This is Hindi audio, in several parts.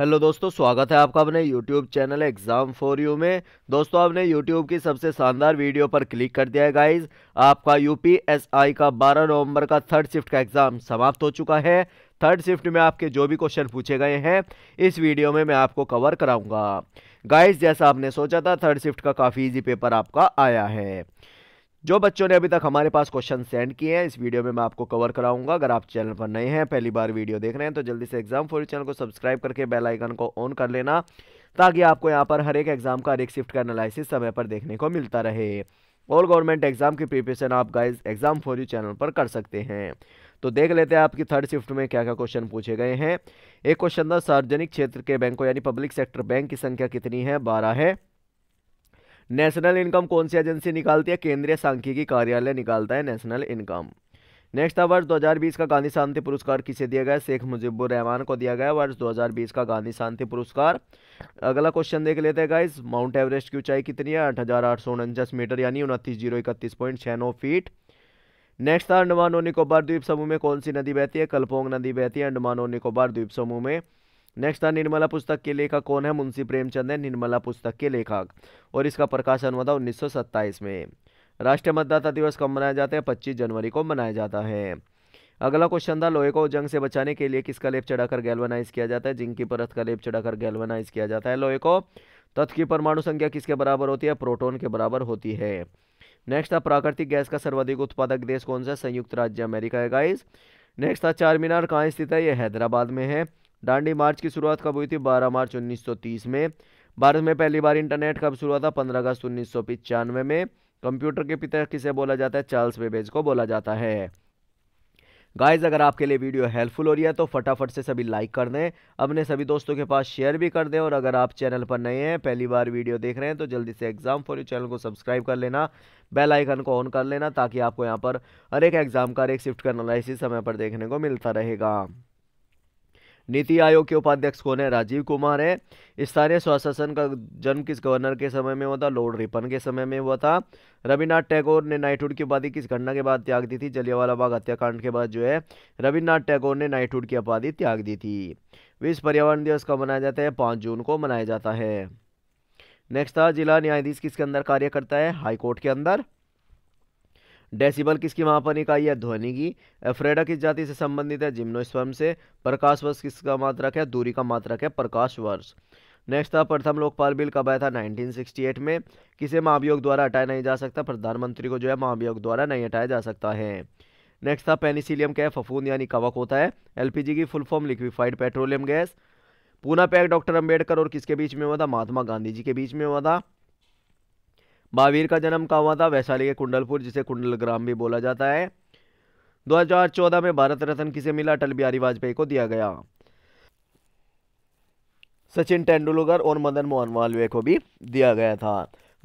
हेलो दोस्तों स्वागत है आपका अपने YouTube channel exam for you में दोस्तों आपने यूट्यूब की सबसे शानदार वीडियो पर क्लिक कर दिया है गाइस आपका यूपीएसआई का 12 नवंबर का थर्ड शिफ्ट का एग्ज़ाम समाप्त हो चुका है थर्ड शिफ्ट में आपके जो भी क्वेश्चन पूछे गए हैं इस वीडियो में मैं आपको कवर कराऊंगा गाइज जैसा आपने सोचा था थर्ड शिफ्ट का काफ़ी ईजी पेपर आपका आया है जो बच्चों ने अभी तक हमारे पास क्वेश्चन सेंड किए हैं इस वीडियो में मैं आपको कवर कराऊंगा अगर आप चैनल पर नए हैं पहली बार वीडियो देख रहे हैं तो जल्दी से एग्जाम फॉर चैनल को सब्सक्राइब करके बेल आइकन को ऑन कर लेना ताकि आपको यहाँ पर हर एक एग्जाम का हर एक शिफ्ट का एनालिसिस समय पर देखने को मिलता रहे और गवर्नमेंट एग्जाम की प्रिपरेशन आप guys exam for you channel पर कर सकते हैं तो देख लेते हैं आपकी थर्ड शिफ्ट में क्या क्या क्वेश्चन पूछे गए हैं एक क्वेश्चन था सार्वजनिक क्षेत्र के बैंकों यानी पब्लिक सेक्टर बैंक की संख्या कितनी है बारह है नेशनल इनकम कौन सी एजेंसी निकालती है केंद्रीय सांख्यिकी कार्यालय निकालता है नेशनल इनकम नेक्स्ट था वर्ष 2020 का गांधी शांति पुरस्कार किसे दिया गया शेख मुजीबुर रहमान को दिया गया वर्ष 2020 का गांधी शांति पुरस्कार अगला क्वेश्चन देख लेते हैं गाइस माउंट एवरेस्ट की ऊंचाई कितनी है आठ मीटर यानी उनतीस जीरो इकतीस पॉइंट छः नौ फीट नेक्स्ट था अंडमान और निकोबार द्वीप समूह में कौन सी नदी बहती है कलपोंग नदी बहती है अंडमान और निकोबार द्वीप समूह में नेक्स्ट था निर्मला पुस्तक के लेखक कौन है मुंशी प्रेमचंद है निर्मला पुस्तक के लेखक और इसका प्रकाशन हुआ था उन्नीस में राष्ट्रीय मतदाता दिवस कब मनाया जाता है पच्चीस जनवरी को मनाया जाता है अगला क्वेश्चन था लोहे को जंग से बचाने के लिए किसका लेप चढ़ाकर गैल्वनाइज किया जाता है जिंक की परत का लेप चढ़ाकर गैल्वनाइज किया जाता है लोहे को तत्व की परमाणु संख्या किसके बराबर होती है प्रोटोन के बराबर होती है नेक्स्ट था प्राकृतिक गैस का सर्वाधिक उत्पादक देश कौन सा संयुक्त राज्य अमेरिका है गाइस नेक्स्ट था चार मीनार कहाँ स्थित है यह हैदराबाद में है दांडी मार्च की शुरुआत कब हुई थी 12 मार्च 1930 में भारत में पहली बार इंटरनेट कब शुरू हुआ था 15 अगस्त उन्नीस में कंप्यूटर के पिता किसे बोला जाता है चार्ल्स बेबेज को बोला जाता है गाइज अगर आपके लिए वीडियो हेल्पफुल हो रही है तो फटाफट से सभी लाइक कर दें अपने सभी दोस्तों के पास शेयर भी कर दें और अगर आप चैनल पर नए हैं पहली बार वीडियो देख रहे हैं तो जल्दी से एग्जाम फॉर यू चैनल को सब्सक्राइब कर लेना बेल आइकन को ऑन कर लेना ताकि आपको यहाँ पर हर एक एग्जाम का एक शिफ्ट का एनालिसिस समय पर देखने को मिलता रहेगा नीति आयोग के उपाध्यक्ष कौन है राजीव कुमार है स्थानीय स्वशासन का जन्म किस गवर्नर के समय में हुआ था लॉर्ड रिपन के समय में हुआ था रविनाथ टैगोर ने नाइटहुड की उपाधि किस घटना के बाद त्याग दी थी जलियावाला बाग हत्याकांड के बाद जो है रविन्द्रनाथ टैगोर ने नाइटहुड की उपाधि त्याग दी थी विश्व पर्यावरण दिवस कब मनाया जाता है पाँच जून को मनाया जाता है नेक्स्ट था जिला न्यायाधीश किसके अंदर कार्य करता है हाईकोर्ट के अंदर डेसिबल किसकी मापन इकाई है ध्वनि की एफ्रेडा किस जाति से संबंधित है जिम्नोस्पर्म से प्रकाश वर्ष किसका मात्रक है दूरी का मात्रक है प्रकाश वर्ष नेक्स्ट था प्रथम लोकपाल बिल कब आया था 1968 में किसे महाभियोग द्वारा हटाया नहीं जा सकता प्रधानमंत्री को जो है महाभियोग द्वारा नहीं हटाया जा सकता है नेक्स्ट था पेनिसिलियम क्या है फफूंद यानी कवक होता है एलपीजी की full form liquefied petroleum gas Poona pact doctor Ambedkar और किसके बीच में हुआ था महात्मा गांधी जी के बीच में हुआ था महावीर का जन्म कहाँ हुआ था वैशाली के कुंडलपुर जिसे कुंडल ग्राम भी बोला जाता है 2014 में भारत रत्न किसे मिला अटल बिहारी वाजपेयी को दिया गया सचिन तेंदुलकर और मदन मोहन मालवीय को भी दिया गया था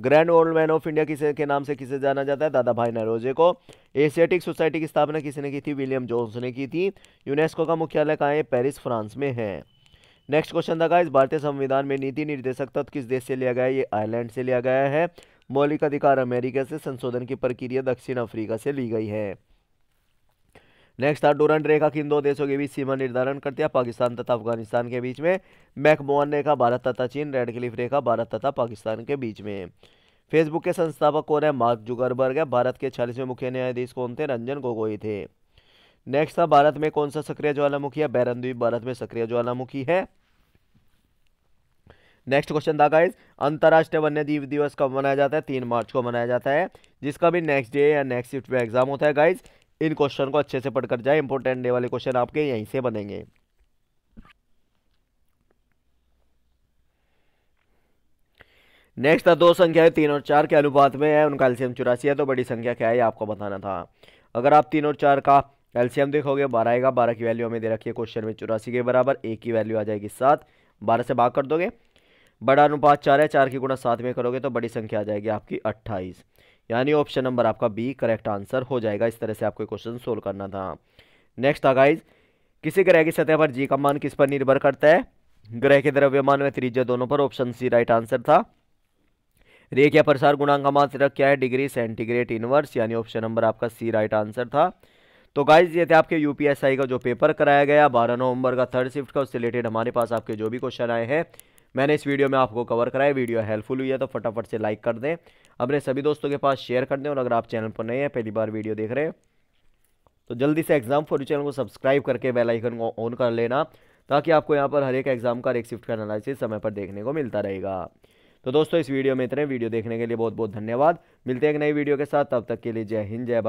grand old man of India किसे के नाम से किसे जाना जाता है दादा भाई नरोजे को एशियाटिक सोसाइटी की स्थापना किसने की थी विलियम जोन्स ने की थी यूनेस्को का मुख्यालय कहाँ है पेरिस फ्रांस में है नेक्स्ट क्वेश्चन था इस भारतीय संविधान में नीति निर्देशक तत्व किस देश से लिया गया है ये आयरलैंड से लिया गया है मौलिक अधिकार अमेरिका से संशोधन की प्रक्रिया दक्षिण अफ्रीका से ली गई है नेक्स्ट था डोरंट रेखा किन दो देशों के बीच सीमा निर्धारण करती है पाकिस्तान तथा अफगानिस्तान के बीच में मैकमोहन रेखा भारत तथा चीन रेड क्लिफ रेखा भारत तथा पाकिस्तान के बीच में फेसबुक के संस्थापक कौन है मार्क जुगरबर्ग है भारत के छियालीसवें मुख्य न्यायाधीश कौन थे रंजन गोगोई थे नेक्स्ट था भारत में कौन सा सक्रिय ज्वालामुखी है बैरन द्वीप भारत में सक्रिय ज्वालामुखी है नेक्स्ट क्वेश्चन था गाइज अंतर्राष्ट्रीय वन्य जीव दिवस कब मनाया जाता है तीन मार्च को मनाया जाता है जिसका भी नेक्स्ट डे या नेक्स्ट शिफ्ट में एग्जाम होता है गाइज इन क्वेश्चन को अच्छे से पढ़कर जाए इंपॉर्टेंट डे वाले क्वेश्चन आपके यहीं से बनेंगे नेक्स्ट था दो संख्याएं तीन और चार के अनुपात में है उनका एल्सियम चौरासी है तो बड़ी संख्या क्या है आपको बताना था अगर आप तीन और चार का एल्सियम देखोगे बारह आएगा बारह की वैल्यू हमें दे रखी है क्वेश्चन में चौरासी के बराबर एक की वैल्यू आ जाएगी सात बारह से भाग कर दोगे बड़ा अनुपात चार है चार की गुणा सात में करोगे तो बड़ी संख्या आ जाएगी आपकी अट्ठाईस यानी ऑप्शन नंबर आपका बी करेक्ट आंसर हो जाएगा इस तरह से आपको क्वेश्चन सोल्व करना था नेक्स्ट था गाइज किसी ग्रह की सतह पर जी का मान किस पर निर्भर करता है ग्रह के द्रव्यमान में त्रिज्या दोनों पर ऑप्शन सी राइट आंसर था रेख या प्रसार गुणांक का मात्रक क्या है डिग्री सेंटीग्रेड इनवर्स यानी ऑप्शन नंबर आपका सी राइट आंसर था तो गाइज ये थे आपके यूपीएसआई का जो पेपर कराया गया बारह नवंबर का थर्ड शिफ्ट का उससे रिलेटेड हमारे पास आपके जो भी क्वेश्चन आए हैं मैंने इस वीडियो में आपको कवर कराया वीडियो हेल्पफुल हुई है तो फटाफट से लाइक कर दें अपने सभी दोस्तों के पास शेयर कर दें और अगर आप चैनल पर नए हैं पहली बार वीडियो देख रहे हैं तो जल्दी से एग्जाम फॉर चैनल को सब्सक्राइब करके बेल आइकन को ऑन कर लेना ताकि आपको यहाँ पर हर एक एग्जाम का एक शिफ्ट का एनालिसिस समय पर देखने को मिलता रहेगा तो दोस्तों इस वीडियो में इतने वीडियो देखने के लिए बहुत बहुत धन्यवाद मिलते हैं एक नई वीडियो के साथ तब तक के लिए जय हिंद जय